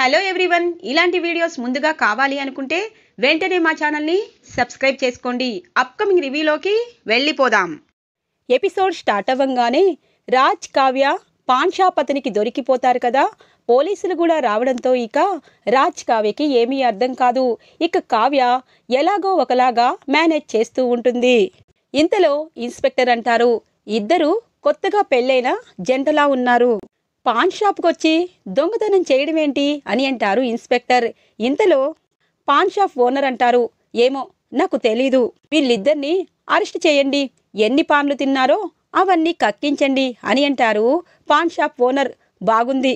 hello everyone ఇలాంటి videos ముందుగా కావాలి అనుకుంటే వెంటనే మా ఛానల్ని సబ్స్క్రైబ్ చేసుకోండి అప్కమింగ్ రివ్యూలోకి వెళ్ళిపోదాం ఎపిసోడ్ స్టార్ట్ అవ్వంగానే రాజ్ కావ్య పాన్షా పతనికి దొరికిపోతారు కదా పోలీసులు కూడా రావడంతో ఇక రాజ్ కావ్యకి ఏమీ అర్థం కాదు ఇక కావ్య ఎలాగో ఒకలాగా మేనేజ్ చేస్తూ ఉంటుంది ఇంతలో ఇన్స్పెక్టర్ అంటారు ఇద్దరు కొత్తగా పెళ్ళైన జంటలా ఉన్నారు పాన్ షాప్కి వచ్చి దొంగతనం చేయడం ఏంటి అని అంటారు ఇన్స్పెక్టర్ ఇంతలో పాన్ షాప్ ఓనర్ అంటారు ఏమో నాకు తెలీదు వీళ్ళిద్దరినీ అరెస్ట్ చేయండి ఎన్ని పాన్లు తిన్నారో అవన్నీ కక్కించండి అని అంటారు పాన్ షాప్ ఓనర్ బాగుంది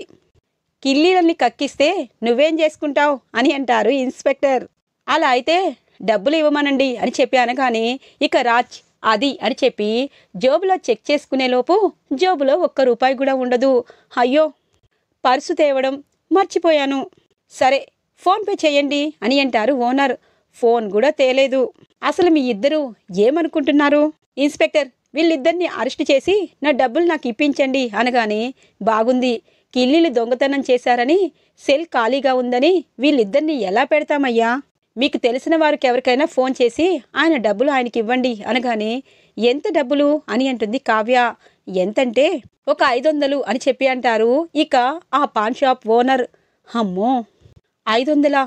కిల్లీలని కక్కిస్తే నువ్వేం చేసుకుంటావు అని అంటారు ఇన్స్పెక్టర్ అలా అయితే డబ్బులు ఇవ్వమనండి అని చెప్పాను కానీ ఇక రాజ్ అది అని చెప్పి జోబులో చెక్ చేసుకునేలోపు జోబులో ఒక్క రూపాయి కూడా ఉండదు అయ్యో పర్సు తేవడం మర్చిపోయాను సరే ఫోన్పే చేయండి అని అంటారు ఓనర్ ఫోన్ కూడా తేలేదు అసలు మీ ఇద్దరు ఏమనుకుంటున్నారు ఇన్స్పెక్టర్ వీళ్ళిద్దరిని అరెస్ట్ చేసి నా డబ్బులు నాకు ఇప్పించండి అనగానే బాగుంది కిల్లీలు దొంగతనం చేశారని సెల్ ఖాళీగా ఉందని వీళ్ళిద్దరిని ఎలా పెడతామయ్యా మీకు తెలిసిన వారికి ఎవరికైనా ఫోన్ చేసి ఆయన డబ్బులు ఆయనకి ఇవ్వండి అనగానే ఎంత డబ్బులు అని అంటుంది కావ్య ఎంతంటే ఒక ఐదు వందలు అని చెప్పి అంటారు ఇక ఆ పాన్ షాప్ ఓనర్ అమ్మో ఐదు వందలా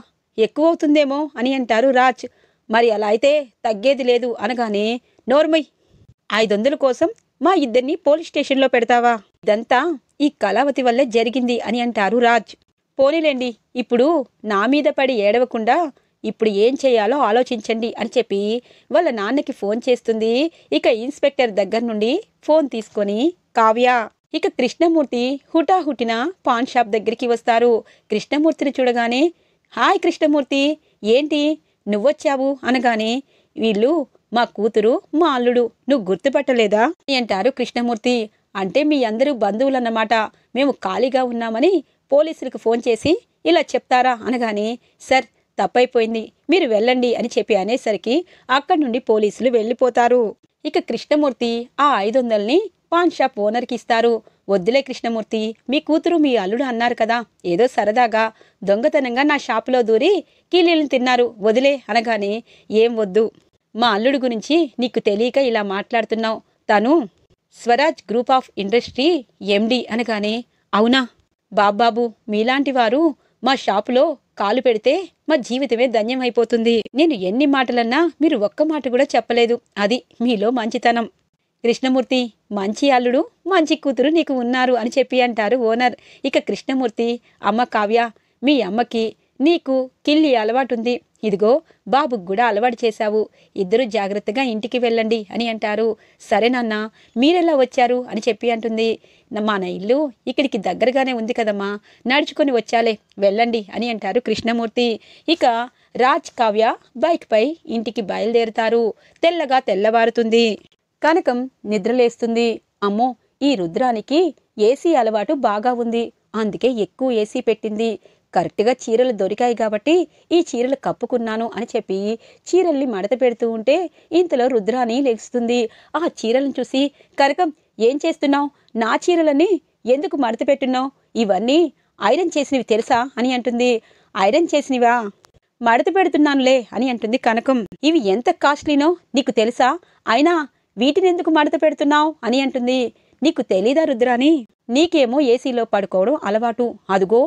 ఎక్కువ అవుతుందేమో అని అంటారు రాజ్ మరి అలా అయితే తగ్గేది లేదు అనగానే నోర్మయ్ ఐదు వందల కోసం మా ఇద్దరిని పోలీస్ స్టేషన్లో పెడతావా ఇదంతా ఈ కళావతి వల్లే జరిగింది అని అంటారు రాజ్ పోనీలేండి ఇప్పుడు నా మీద పడి ఏడవకుండా ఇప్పుడు ఏం చేయాలో ఆలోచించండి అని చెప్పి వాళ్ళ నాన్నకి ఫోన్ చేస్తుంది ఇక ఇన్స్పెక్టర్ దగ్గర నుండి ఫోన్ తీసుకొని కావ్య ఇక కృష్ణమూర్తి హుటాహుటిన పాన్ షాప్ దగ్గరికి వస్తారు కృష్ణమూర్తిని చూడగానే హాయ్ కృష్ణమూర్తి ఏంటి నువ్వొచ్చావు అనగానే వీళ్ళు మా కూతురు మా అల్లుడు నువ్వు గుర్తుపట్టలేదా అంటారు కృష్ణమూర్తి అంటే మీ అందరూ బంధువులన్నమాట మేము ఖాళీగా ఉన్నామని పోలీసులకు ఫోన్ చేసి ఇలా చెప్తారా అనగానే సార్ తప్పైపోయింది మీరు వెళ్ళండి అని చెప్పి అనేసరికి అక్కడి నుండి పోలీసులు వెళ్ళిపోతారు ఇక కృష్ణమూర్తి ఆ ఐదు వందలని పాన్ షాప్ ఓనర్కి ఇస్తారు వద్దులే కృష్ణమూర్తి మీ కూతురు మీ అల్లుడు అన్నారు కదా ఏదో సరదాగా దొంగతనంగా నా షాపులో దూరి కీలీలను తిన్నారు వదిలే అనగానే ఏం వద్దు మా అల్లుడు గురించి నీకు తెలియక ఇలా మాట్లాడుతున్నావు తను Swaraj group of industry M D అనగానే అవునా బాబాబు మీలాంటి వారు మా షాపులో కాలు పెడితే మా జీవితమే ధన్యం అయిపోతుంది నేను ఎన్ని మాటలన్నా మీరు ఒక్క మాట కూడా చెప్పలేదు అది మీలో మంచితనం కృష్ణమూర్తి మంచి అల్లుడు మంచి కూతురు నీకు ఉన్నారు అని చెప్పి అంటారు ఓనర్ ఇక కృష్ణమూర్తి అమ్మ కావ్య మీ అమ్మకి నీకు కిల్లి అలవాటుంది ఇదిగో బాబు కూడా అలవాటు చేశావు ఇద్దరు జాగ్రత్తగా ఇంటికి వెళ్ళండి అని అంటారు సరే నాన్న మీరెలా వచ్చారు అని చెప్పి అంటుంది మన ఇల్లు ఇక్కడికి దగ్గరగానే ఉంది కదమ్మా నడుచుకొని వచ్చాలే వెళ్ళండి అని అంటారు కృష్ణమూర్తి ఇక రాజ్ కావ్య బైక్పై ఇంటికి బయలుదేరుతారు తెల్లగా తెల్లవారుతుంది కనకం నిద్రలేస్తుంది అమ్మో ఈ రుద్రానికి ఏసీ అలవాటు బాగా ఉంది అందుకే ఎక్కువ ఏసీ పెట్టింది కరెక్ట్గా చీరలు దొరికాయి కాబట్టి ఈ చీరలు కప్పుకున్నాను అని చెప్పి చీరల్ని మడత పెడుతూ ఉంటే ఇంతలో రుద్రాని లేస్తుంది ఆ చీరలను చూసి కనకం ఏం చేస్తున్నావు నా చీరలని ఎందుకు మడత పెట్టున్నావు ఇవన్నీ ఐరన్ చేసినవి తెలుసా అని అంటుంది ఐరన్ చేసినవా మడత పెడుతున్నానులే అని అంటుంది కనకం ఇవి ఎంత కాస్ట్లీనో నీకు తెలుసా అయినా వీటిని ఎందుకు మడత పెడుతున్నావు అని అంటుంది నీకు తెలీదా రుద్రాని నీకేమో ఏసీలో పడుకోవడం అలవాటు అదుగో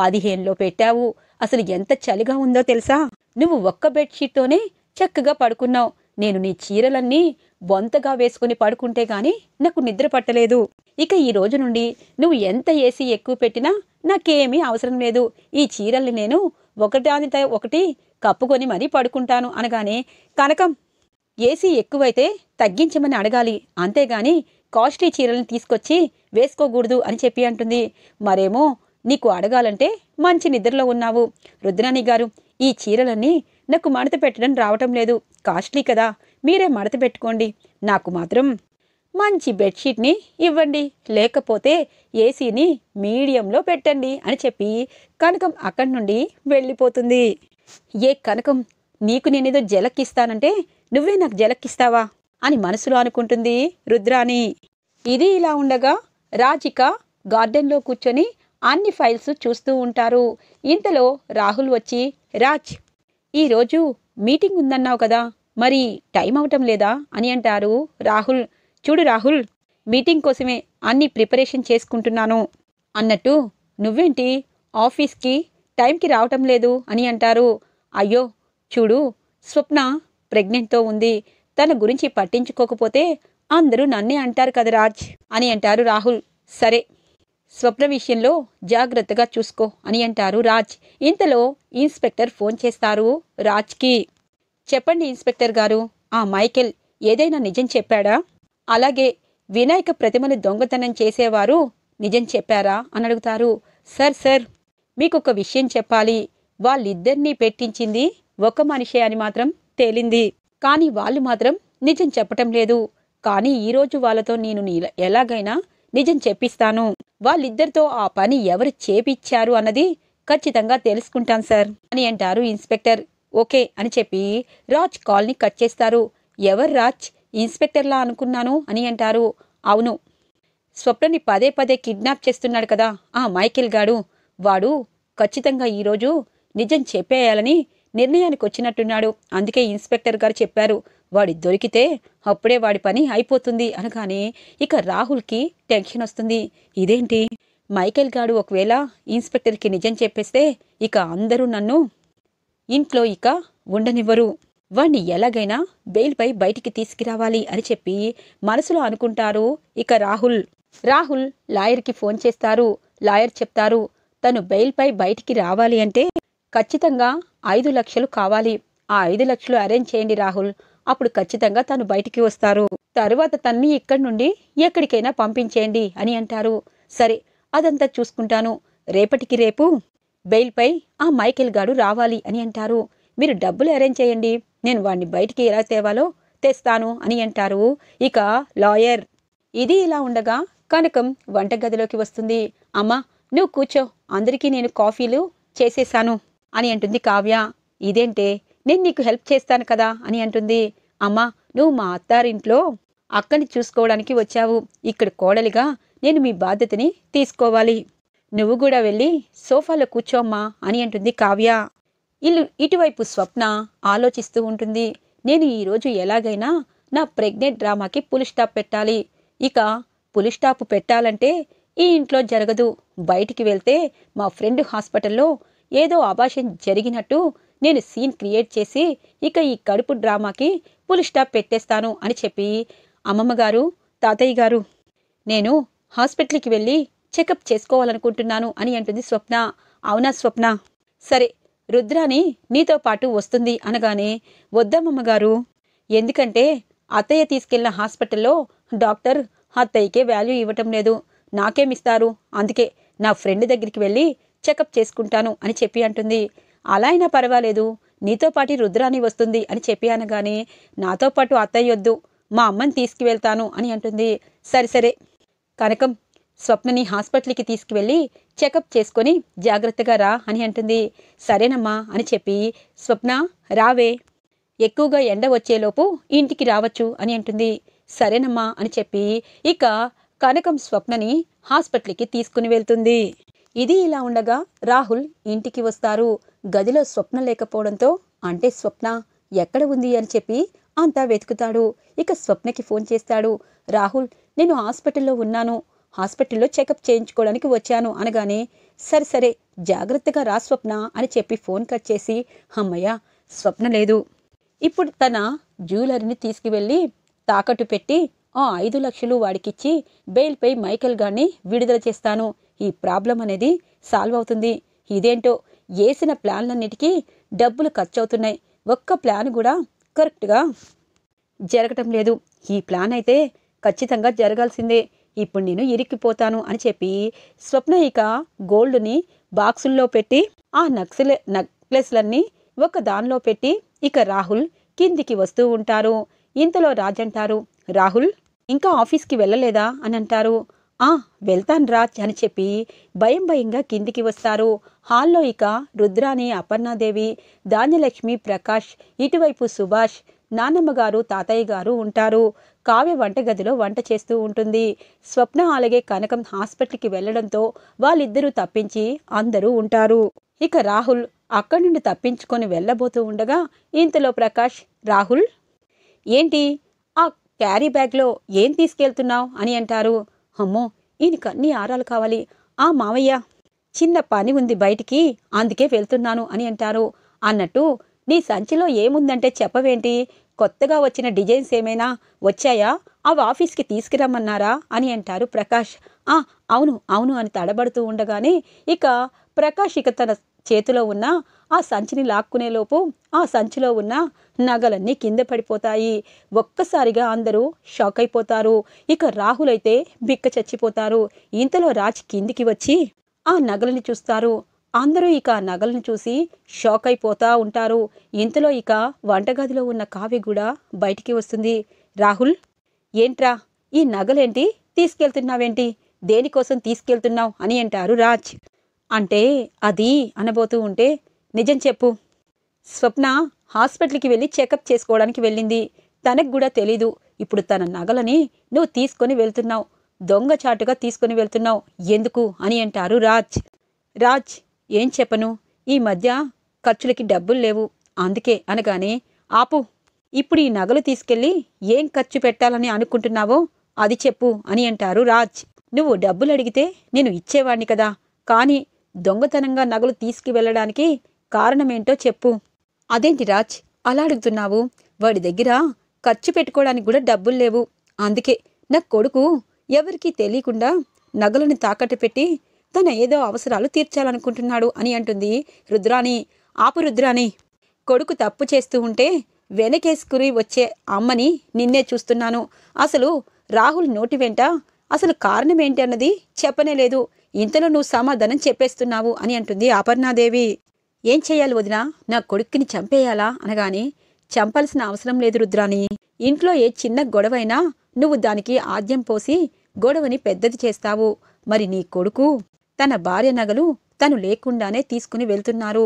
పదిహేనులో పెట్టావు అసలు ఎంత చలిగా ఉందో తెలుసా నువ్వు ఒక్క బెడ్షీట్తోనే చక్కగా పడుకున్నావు నేను నీ చీరలన్నీ బొంతగా వేసుకుని పడుకుంటే గాని నాకు నిద్ర పట్టలేదు ఇక ఈ రోజు నుండి నువ్వు ఎంత ఏసీ ఎక్కువ పెట్టినా నాకేమీ అవసరం లేదు ఈ చీరల్ని నేను ఒకటానితో ఒకటి కప్పుకొని మరీ పడుకుంటాను అనగానే కనకం ఏసీ ఎక్కువైతే తగ్గించమని అడగాలి అంతేగాని కాస్ట్లీ చీరలను తీసుకొచ్చి వేసుకోకూడదు అని చెప్పి అంటుంది మరేమో నీకు అడగాలంటే మంచి నిద్రలో ఉన్నావు రుద్రాణి గారు ఈ చీరలన్నీ నాకు మడత పెట్టడం రావటం లేదు కాస్ట్లీ కదా మీరే మడత పెట్టుకోండి నాకు మాత్రం మంచి బెడ్షీట్ని ఇవ్వండి లేకపోతే ఏసీని మీడియంలో పెట్టండి అని చెప్పి కనకం అక్కడి నుండి వెళ్ళిపోతుంది ఏ కనకం నీకు నేనేదో జలక్కిస్తానంటే నువ్వే నాకు జలక్కిస్తావా అని మనసులో అనుకుంటుంది రుద్రాణి ఇది ఇలా ఉండగా రాజిక గార్డెన్లో కూర్చొని అన్ని ఫైల్స్ చూస్తూ ఉంటారు ఇంతలో రాహుల్ వచ్చి రాజ్ ఈరోజు మీటింగ్ ఉందన్నావు కదా మరి టైం అవటం లేదా అని అంటారు రాహుల్ చూడు రాహుల్ మీటింగ్ కోసమే అన్ని ప్రిపరేషన్ చేసుకుంటున్నాను అన్నట్టు నువ్వేంటి ఆఫీస్కి టైంకి రావటం లేదు అని అంటారు అయ్యో చూడు స్వప్న ప్రెగ్నెంట్తో ఉంది తన గురించి పట్టించుకోకపోతే అందరూ నన్నే అంటారు కదా రాజ్ అని అంటారు రాహుల్ సరే స్వప్న విషయంలో జాగ్రత్తగా చూసుకో అని అంటారు రాజ్ ఇంతలో ఇన్స్పెక్టర్ ఫోన్ చేస్తారు రాజ్కి చెప్పండి ఇన్స్పెక్టర్ గారు ఆ మైకెల్ ఏదైనా నిజం చెప్పాడా అలాగే వినాయక ప్రతిమను దొంగతనం చేసేవారు నిజం చెప్పారా అని అడుగుతారు సార్ సార్ మీకు ఒక విషయం చెప్పాలి వాళ్ళిద్దరినీ పెట్టించింది ఒక మనిషే అని మాత్రం తేలింది కానీ వాళ్ళు మాత్రం నిజం చెప్పటం లేదు కానీ ఈరోజు వాళ్ళతో నేను ఎలాగైనా నిజం చెప్పిస్తాను వాళ్ళిద్దరితో ఆ పని ఎవరు చేపిచ్చారు అన్నది ఖచ్చితంగా తెలుసుకుంటాను సార్ అని అంటారు ఇన్స్పెక్టర్ ఓకే అని చెప్పి రాజ్ కాల్ని కట్ చేస్తారు ఎవరు రాజ్ ఇన్స్పెక్టర్లా అనుకున్నాను అని అంటారు అవును స్వప్నని పదే పదే కిడ్నాప్ చేస్తున్నాడు కదా ఆ మైకేల్ గాడు వాడు ఖచ్చితంగా ఈరోజు నిజం చెప్పేయాలని నిర్ణయానికి వచ్చినట్టున్నాడు అందుకే ఇన్స్పెక్టర్ గారు చెప్పారు వాడి దొరికితే అప్పుడే వాడి పని అయిపోతుంది అనగానే ఇక రాహుల్కి టెన్షన్ వస్తుంది ఇదేంటి మైకేల్ గాడు ఒకవేళ ఇన్స్పెక్టర్కి నిజం చెప్పేస్తే ఇక అందరూ నన్ను ఇంట్లో ఇక ఉండనివ్వరు వాణ్ణి ఎలాగైనా బెయిల్పై బయటికి తీసుకురావాలి అని చెప్పి మనసులో అనుకుంటారు ఇక రాహుల్ రాహుల్ లాయర్కి ఫోన్ చేస్తారు లాయర్ చెప్తారు తను బెయిల్పై బయటికి రావాలి అంటే ఖచ్చితంగా ఐదు లక్షలు కావాలి ఆ ఐదు లక్షలు అరేంజ్ చేయండి రాహుల్ అప్పుడు ఖచ్చితంగా తను బయటికి వస్తారు తరువాత తన్ని ఇక్కడి నుండి ఎక్కడికైనా పంపించేయండి అని అంటారు సరే అదంతా చూసుకుంటాను రేపటికి రేపు బెయిల్పై ఆ మైకేల్ గాడు రావాలి అని అంటారు మీరు డబ్బులు అరేంజ్ చేయండి నేను వాడిని బయటికి ఎలా తేవాలో తెస్తాను అని అంటారు ఇక లాయర్ ఇది ఇలా ఉండగా కనకం వంటగదిలోకి వస్తుంది అమ్మా నువ్వు కూర్చో అందరికీ నేను కాఫీలు చేసేశాను అని అంటుంది కావ్య ఇదేంటే నేను నీకు హెల్ప్ చేస్తాను కదా అని అంటుంది అమ్మా నువ్వు మా అత్తారింట్లో అక్కని చూసుకోవడానికి వచ్చావు ఇక్కడ కోడలిగా నేను మీ బాధ్యతని తీసుకోవాలి నువ్వు కూడా వెళ్ళి సోఫాలో కూర్చోమ్మా అని అంటుంది కావ్య ఇల్లు ఇటువైపు స్వప్న ఆలోచిస్తూ ఉంటుంది నేను ఈరోజు ఎలాగైనా నా ప్రెగ్నెంట్ డ్రామాకి పులిస్టాప్ పెట్టాలి ఇక పులిస్టాప్ స్టాప్ పెట్టాలంటే ఈ ఇంట్లో జరగదు బయటికి వెళ్తే మా ఫ్రెండ్ హాస్పిటల్లో ఏదో అభాషణ జరిగినట్టు నేను సీన్ క్రియేట్ చేసి ఇక ఈ కడుపు డ్రామాకి ఫుల్ స్టాప్ పెట్టేస్తాను అని చెప్పి అమ్మమ్మగారు తాతయ్య గారు నేను హాస్పిటల్కి వెళ్ళి చెకప్ చేసుకోవాలనుకుంటున్నాను అని అంటుంది స్వప్న అవునా స్వప్న సరే రుద్రాని నీతో పాటు వస్తుంది అనగానే వద్దమ్మమ్మ గారు ఎందుకంటే అత్తయ్య తీసుకెళ్లిన హాస్పిటల్లో డాక్టర్ అత్తయ్యకే వాల్యూ ఇవ్వటం లేదు నాకేమిస్తారు అందుకే నా ఫ్రెండ్ దగ్గరికి వెళ్ళి చెకప్ చేసుకుంటాను అని చెప్పి అంటుంది అలా అయినా పర్వాలేదు నీతో పాటు రుద్రాని వస్తుంది అని చెప్పి అనగానే నాతో పాటు అత్తయ్యొద్దు మా అమ్మని తీసుకువెళ్తాను అని అంటుంది సరే సరే కనకం స్వప్నని హాస్పిటల్కి తీసుకువెళ్ళి చెకప్ చేసుకొని జాగ్రత్తగా రా అని అంటుంది సరేనమ్మా అని చెప్పి స్వప్న రావే ఎక్కువగా ఎండ వచ్చేలోపు ఇంటికి రావచ్చు అని అంటుంది సరేనమ్మా అని చెప్పి ఇక కనకం స్వప్నని హాస్పిటల్కి తీసుకుని వెళ్తుంది ఇది ఇలా ఉండగా రాహుల్ ఇంటికి వస్తారు గదిలో స్వప్న లేకపోవడంతో అంటే స్వప్న ఎక్కడ ఉంది అని చెప్పి అంతా వెతుకుతాడు ఇక స్వప్నకి ఫోన్ చేస్తాడు రాహుల్ నేను హాస్పిటల్లో ఉన్నాను హాస్పిటల్లో చెకప్ చేయించుకోవడానికి వచ్చాను అనగానే సరే సరే జాగ్రత్తగా రా స్వప్న అని చెప్పి ఫోన్ కట్ చేసి అమ్మయ్య స్వప్న లేదు ఇప్పుడు తన జ్యువెలరీని తీసుకువెళ్ళి తాకట్టు పెట్టి ఆ ఐదు లక్షలు వాడికిచ్చి బెయిల్పై మైకేల్ గారిని విడుదల చేస్తాను ఈ ప్రాబ్లం అనేది సాల్వ్ అవుతుంది ఇదేంటో వేసిన ప్లాన్లన్నిటికీ డబ్బులు ఖర్చు అవుతున్నాయి ఒక్క ప్లాన్ కూడా కరెక్ట్గా జరగటం లేదు ఈ ప్లాన్ అయితే ఖచ్చితంగా జరగాల్సిందే ఇప్పుడు నేను ఇరికిపోతాను అని చెప్పి స్వప్న ఇక గోల్డ్ని బాక్సుల్లో పెట్టి ఆ నక్సల్ నెక్లెస్లన్నీ ఒక దానిలో పెట్టి ఇక రాహుల్ కిందికి వస్తూ ఉంటారు ఇంతలో రాజ్ అంటారు రాహుల్ ఇంకా ఆఫీస్కి వెళ్ళలేదా అని అంటారు ఆ వెళ్తాను రా అని చెప్పి భయం భయంగా కిందికి వస్తారు హాల్లో ఇక రుద్రాని అపర్ణాదేవి ధాన్యలక్ష్మి ప్రకాష్ ఇటువైపు సుభాష్ నానమ్మగారు తాతయ్య గారు ఉంటారు కావ్య వంటగదిలో వంట చేస్తూ ఉంటుంది స్వప్న అలాగే కనకం హాస్పిటల్కి వెళ్లడంతో వాళ్ళిద్దరూ తప్పించి అందరూ ఉంటారు ఇక రాహుల్ అక్కడి నుండి తప్పించుకొని వెళ్ళబోతూ ఉండగా ఇంతలో ప్రకాష్ రాహుల్ ఏంటి ఆ క్యారీ బ్యాగ్లో ఏం తీసుకెళ్తున్నావు అని అంటారు అమ్మో ఈయనకు అన్ని ఆరాలు కావాలి ఆ మావయ్య చిన్న పని ఉంది బయటికి అందుకే వెళ్తున్నాను అని అంటారు అన్నట్టు నీ సంచిలో ఏముందంటే చెప్పవేంటి కొత్తగా వచ్చిన డిజైన్స్ ఏమైనా వచ్చాయా అవి ఆఫీస్కి తీసుకురమ్మన్నారా అని అంటారు ప్రకాష్ ఆ అవును అవును అని తడబడుతూ ఉండగానే ఇక ప్రకాష్ ఇక తన చేతిలో ఉన్న ఆ సంచిని లాక్కునేలోపు ఆ సంచిలో ఉన్న నగలన్నీ కింద పడిపోతాయి ఒక్కసారిగా అందరూ షాక్ అయిపోతారు ఇక రాహులైతే బిక్క చచ్చిపోతారు ఇంతలో రాజ్ కిందికి వచ్చి ఆ నగలని చూస్తారు అందరూ ఇక నగలను చూసి షాక్ అయిపోతా ఉంటారు ఇంతలో ఇక వంటగదిలో ఉన్న కావ్య కూడా బయటికి వస్తుంది రాహుల్ ఏంట్రా ఈ నగలేంటి తీసుకెళ్తున్నావేంటి దేనికోసం తీసుకెళ్తున్నావు అని అంటారు రాజ్ అంటే అది అనబోతూ ఉంటే నిజం చెప్పు స్వప్న హాస్పిటల్కి వెళ్ళి చెకప్ చేసుకోవడానికి వెళ్ళింది తనకు కూడా తెలీదు ఇప్పుడు తన నగలని నువ్వు తీసుకొని వెళ్తున్నావు దొంగచాటుగా తీసుకొని వెళ్తున్నావు ఎందుకు అని అంటారు రాజ్ రాజ్ ఏం చెప్పను ఈ మధ్య ఖర్చులకి డబ్బులు లేవు అందుకే అనగానే ఆపు ఇప్పుడు ఈ నగలు తీసుకెళ్ళి ఏం ఖర్చు పెట్టాలని అనుకుంటున్నావో అది చెప్పు అని అంటారు రాజ్ నువ్వు డబ్బులు అడిగితే నేను ఇచ్చేవాణ్ణి కదా కానీ దొంగతనంగా నగలు తీసుకువెళ్ళడానికి కారణమేంటో చెప్పు అదేంటి రాజ్ అలా అడుగుతున్నావు వాడి దగ్గర ఖర్చు పెట్టుకోవడానికి కూడా డబ్బులు లేవు అందుకే నా కొడుకు ఎవరికీ తెలియకుండా నగలను తాకట్టు పెట్టి తన ఏదో అవసరాలు తీర్చాలనుకుంటున్నాడు అని అంటుంది రుద్రాణి ఆపు రుద్రాణి కొడుకు తప్పు చేస్తూ ఉంటే వెనకేసుకుని వచ్చే అమ్మని నిన్నే చూస్తున్నాను అసలు రాహుల్ నోటి వెంట అసలు కారణం ఏంటి అన్నది చెప్పనే లేదు ఇంతలో నువ్వు సమాధానం చెప్పేస్తున్నావు అని అంటుంది అపర్ణాదేవి ఏం చేయాలి వదినా నా కొడుక్కిని చంపేయాలా అనగానే చంపాల్సిన అవసరం లేదు రుద్రాని ఇంట్లో ఏ చిన్న గొడవైనా నువ్వు దానికి ఆద్యం పోసి గొడవని పెద్దది చేస్తావు మరి నీ కొడుకు తన భార్య నగలు తను లేకుండానే తీసుకుని వెళ్తున్నారు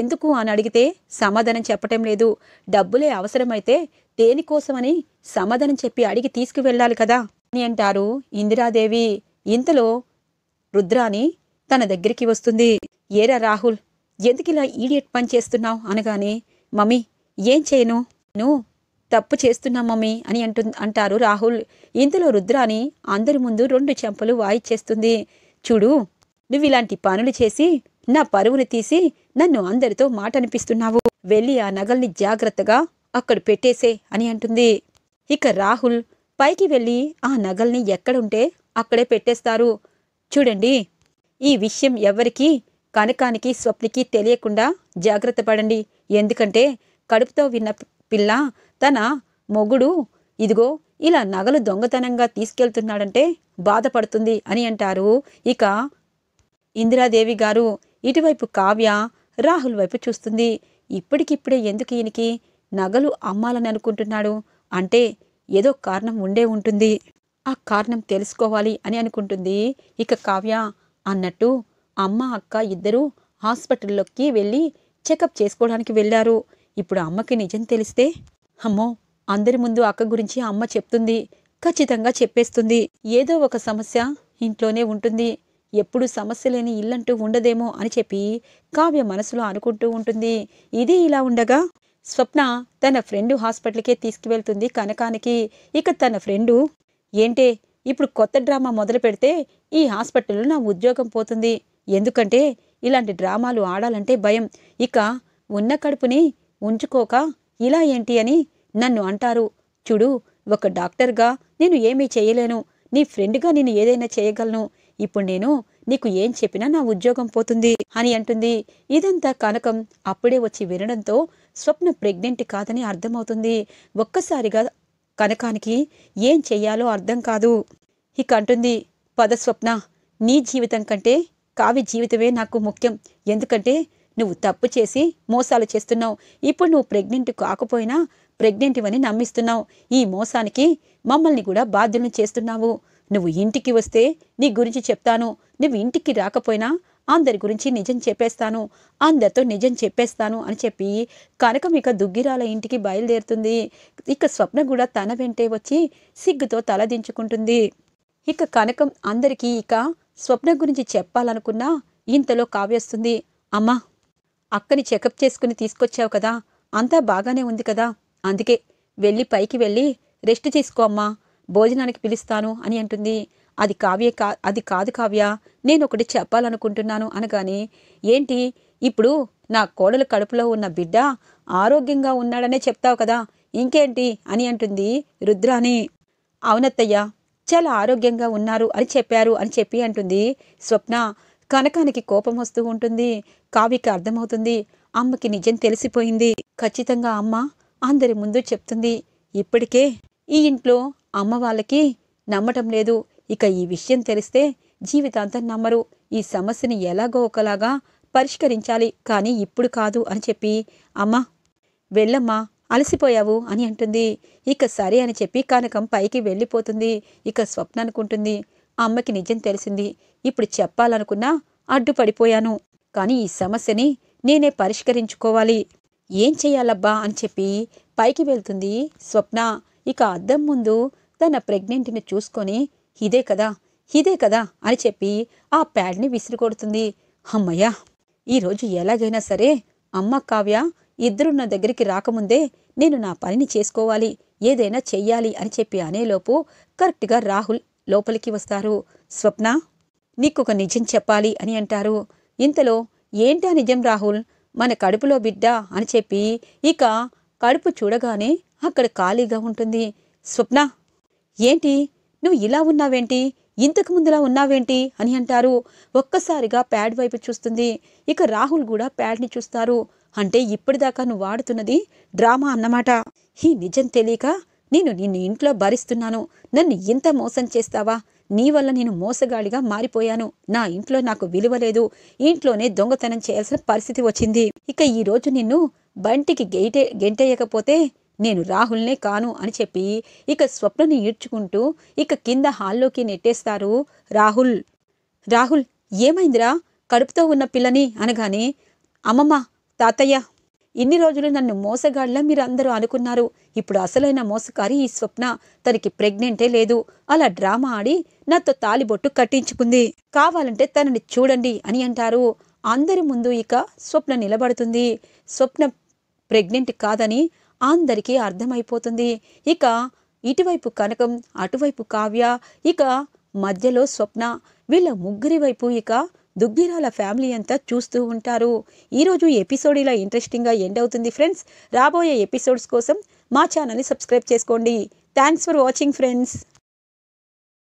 ఎందుకు అని అడిగితే సమాధానం చెప్పటం లేదు డబ్బులే అవసరమైతే దేనికోసమని సమాధానం చెప్పి అడిగి తీసుకువెళ్ళాలి కదా అని అంటారు ఇందిరాదేవి ఇంతలో రుద్రాని తన దగ్గరికి వస్తుంది ఏరా రాహుల్ ఎందుకిలా ఈడియట్ పని చేస్తున్నావు అనగానే మమ్మీ ఏం చేయను నువ్వు తప్పు చేస్తున్నా మమ్మీ అని అంటు అంటారు రాహుల్ ఇందులో రుద్రాని అందరి ముందు రెండు చెంపలు వాయిచ్చేస్తుంది చూడు నువ్వు ఇలాంటి పనులు చేసి నా పరువును తీసి నన్ను అందరితో మాట అనిపిస్తున్నావు వెళ్ళి ఆ నగల్ని జాగ్రత్తగా అక్కడ పెట్టేసే అని అంటుంది ఇక రాహుల్ పైకి వెళ్ళి ఆ నగల్ని ఎక్కడుంటే అక్కడే పెట్టేస్తారు చూడండి ఈ విషయం ఎవరికీ కనకానికి స్వప్నికి తెలియకుండా జాగ్రత్త పడండి ఎందుకంటే కడుపుతో విన్న పిల్ల తన మొగుడు ఇదిగో ఇలా నగలు దొంగతనంగా తీసుకెళ్తున్నాడంటే బాధపడుతుంది అని అంటారు ఇక ఇందిరాదేవి గారు ఇటువైపు కావ్య రాహుల్ వైపు చూస్తుంది ఇప్పటికిప్పుడే ఎందుకు ఈయనకి నగలు అమ్మాలని అనుకుంటున్నాడు అంటే ఏదో కారణం ఉండే ఉంటుంది ఆ కారణం తెలుసుకోవాలి అని అనుకుంటుంది ఇక కావ్య అన్నట్టు అమ్మ అక్క ఇద్దరూ హాస్పిటల్లోకి వెళ్ళి చెకప్ చేసుకోవడానికి వెళ్ళారు ఇప్పుడు అమ్మకి నిజం తెలిస్తే అమ్మో అందరి ముందు అక్క గురించి అమ్మ చెప్తుంది ఖచ్చితంగా చెప్పేస్తుంది ఏదో ఒక సమస్య ఇంట్లోనే ఉంటుంది ఎప్పుడు సమస్య లేని ఇల్లంటూ ఉండదేమో అని చెప్పి కావ్య మనసులో అనుకుంటూ ఉంటుంది ఇది ఇలా ఉండగా స్వప్న తన ఫ్రెండు హాస్పిటల్కే తీసుకువెళ్తుంది కనకానికి ఇక తన ఫ్రెండు ఏంటే ఇప్పుడు కొత్త డ్రామా మొదలు పెడితే ఈ హాస్పిటల్లో నా ఉద్యోగం పోతుంది ఎందుకంటే ఇలాంటి డ్రామాలు ఆడాలంటే భయం ఇక ఉన్న కడుపుని ఉంచుకోక ఇలా ఏంటి అని నన్ను అంటారు చూడు ఒక డాక్టర్గా నేను ఏమీ చేయలేను నీ ఫ్రెండ్గా నేను ఏదైనా చేయగలను ఇప్పుడు నేను నీకు ఏం చెప్పినా నా ఉద్యోగం పోతుంది అని అంటుంది ఇదంతా కనకం అప్పుడే వచ్చి వినడంతో స్వప్న ప్రెగ్నెంట్ కాదని అర్థమవుతుంది ఒక్కసారిగా కనకానికి ఏం చెయ్యాలో అర్థం కాదు ఇక అంటుంది పద స్వప్న నీ జీవితం కంటే కావ్య జీవితమే నాకు ముఖ్యం ఎందుకంటే నువ్వు తప్పు చేసి మోసాలు చేస్తున్నావు ఇప్పుడు నువ్వు ప్రెగ్నెంట్ కాకపోయినా ప్రెగ్నెంట్ ఇవని నమ్మిస్తున్నావు ఈ మోసానికి మమ్మల్ని కూడా బాధ్యులను చేస్తున్నావు నువ్వు ఇంటికి వస్తే నీ గురించి చెప్తాను నువ్వు ఇంటికి రాకపోయినా అందరి గురించి నిజం చెప్పేస్తాను అందరితో నిజం చెప్పేస్తాను అని చెప్పి ఇక దుగ్గిరాల ఇంటికి బయలుదేరుతుంది ఇక స్వప్న కూడా తన వెంటే వచ్చి సిగ్గుతో తలదించుకుంటుంది ఇక కనకం అందరికీ ఇక స్వప్న గురించి చెప్పాలనుకున్నా ఇంతలో కావ్యొస్తుంది అమ్మా అక్కని చెకప్ చేసుకుని తీసుకొచ్చావు కదా అంతా బాగానే ఉంది కదా అందుకే వెళ్ళి పైకి వెళ్ళి రెస్ట్ తీసుకో అమ్మా భోజనానికి పిలుస్తాను అని అంటుంది అది కావ్య కా అది కాదు కావ్య నేను ఒకటి చెప్పాలనుకుంటున్నాను అనగానే ఏంటి ఇప్పుడు నా కోడలు కడుపులో ఉన్న బిడ్డ ఆరోగ్యంగా ఉన్నాడనే చెప్తావు కదా ఇంకేంటి అని అంటుంది రుద్రాని అవునత్తయ్య చాలా ఆరోగ్యంగా ఉన్నారు అని చెప్పారు అని చెప్పి అంటుంది స్వప్న కనకానికి కోపం వస్తూ ఉంటుంది కావికి అర్థమవుతుంది అమ్మకి నిజం తెలిసిపోయింది ఖచ్చితంగా అమ్మ అందరి ముందు చెప్తుంది ఇప్పటికే ఈ ఇంట్లో అమ్మ వాళ్ళకి నమ్మటం లేదు ఇక ఈ విషయం తెలిస్తే జీవితాంతం నమ్మరు ఈ సమస్యని ఎలాగో ఒకలాగా పరిష్కరించాలి కానీ ఇప్పుడు కాదు అని చెప్పి అమ్మ వెళ్ళమ్మా అలసిపోయావు అని అంటుంది ఇక సరే అని చెప్పి కనకం పైకి వెళ్ళిపోతుంది ఇక స్వప్న అనుకుంటుంది అమ్మకి నిజం తెలిసింది ఇప్పుడు చెప్పాలనుకున్నా అడ్డుపడిపోయాను కానీ ఈ సమస్యని నేనే పరిష్కరించుకోవాలి ఏం చేయాలబ్బా అని చెప్పి పైకి వెళ్తుంది స్వప్న ఇక అద్దం ముందు తన ప్రెగ్నెంట్ని చూసుకొని ఇదే కదా ఇదే కదా అని చెప్పి ఆ ప్యాడ్ని విసిరికొడుతుంది అమ్మయ్యా ఈరోజు ఎలాగైనా సరే అమ్మ కావ్య ఇద్దరు నా దగ్గరికి రాకముందే నేను నా పనిని చేసుకోవాలి ఏదైనా చెయ్యాలి అని చెప్పి అనేలోపు కరెక్ట్గా రాహుల్ లోపలికి వస్తారు స్వప్న నీకొక నిజం చెప్పాలి అని అంటారు ఇంతలో ఏంటా నిజం రాహుల్ మన కడుపులో బిడ్డ అని చెప్పి ఇక కడుపు చూడగానే అక్కడ ఖాళీగా ఉంటుంది స్వప్న ఏంటి నువ్వు ఇలా ఉన్నావేంటి ఇంతకు ముందులా ఉన్నావేంటి అని అంటారు ఒక్కసారిగా ప్యాడ్ వైపు చూస్తుంది ఇక రాహుల్ కూడా ప్యాడ్ని చూస్తారు అంటే ఇప్పటిదాకా నువ్వు వాడుతున్నది డ్రామా అన్నమాట ఈ నిజం తెలియక నేను నిన్ను ఇంట్లో భరిస్తున్నాను నన్ను ఇంత మోసం చేస్తావా నీ వల్ల నేను మోసగాడిగా మారిపోయాను నా ఇంట్లో నాకు విలువ లేదు ఇంట్లోనే దొంగతనం చేయాల్సిన పరిస్థితి వచ్చింది ఇక ఈరోజు నిన్ను బంటికి గెయిటే గెంటేయకపోతే నేను రాహుల్నే కాను అని చెప్పి ఇక స్వప్నని ఈడ్చుకుంటూ ఇక కింద హాల్లోకి నెట్టేస్తారు రాహుల్ రాహుల్ ఏమైందిరా కడుపుతో ఉన్న పిల్లని అనగానే అమ్మమ్మ తాతయ్య ఇన్ని రోజులు నన్ను మోసగాళ్ళ మీరందరూ అనుకున్నారు ఇప్పుడు అసలైన మోసకారి ఈ స్వప్న తనకి ప్రెగ్నెంటే లేదు అలా డ్రామా ఆడి నాతో తాలిబొట్టు కట్టించుకుంది కావాలంటే తనని చూడండి అని అంటారు అందరి ముందు ఇక స్వప్న నిలబడుతుంది స్వప్న ప్రెగ్నెంట్ కాదని అందరికీ అర్థమైపోతుంది ఇక ఇటువైపు కనకం అటువైపు కావ్య ఇక మధ్యలో స్వప్న వీళ్ళ ముగ్గురి వైపు ఇక దుగ్గిరాల ఫ్యామిలీ అంతా చూస్తూ ఉంటారు ఈరోజు ఎపిసోడ్ ఇలా ఇంట్రెస్టింగ్గా ఎండ్ అవుతుంది ఫ్రెండ్స్ రాబోయే ఎపిసోడ్స్ కోసం మా ఛానల్ని సబ్స్క్రైబ్ చేసుకోండి థ్యాంక్స్ ఫర్ వాచింగ్ ఫ్రెండ్స్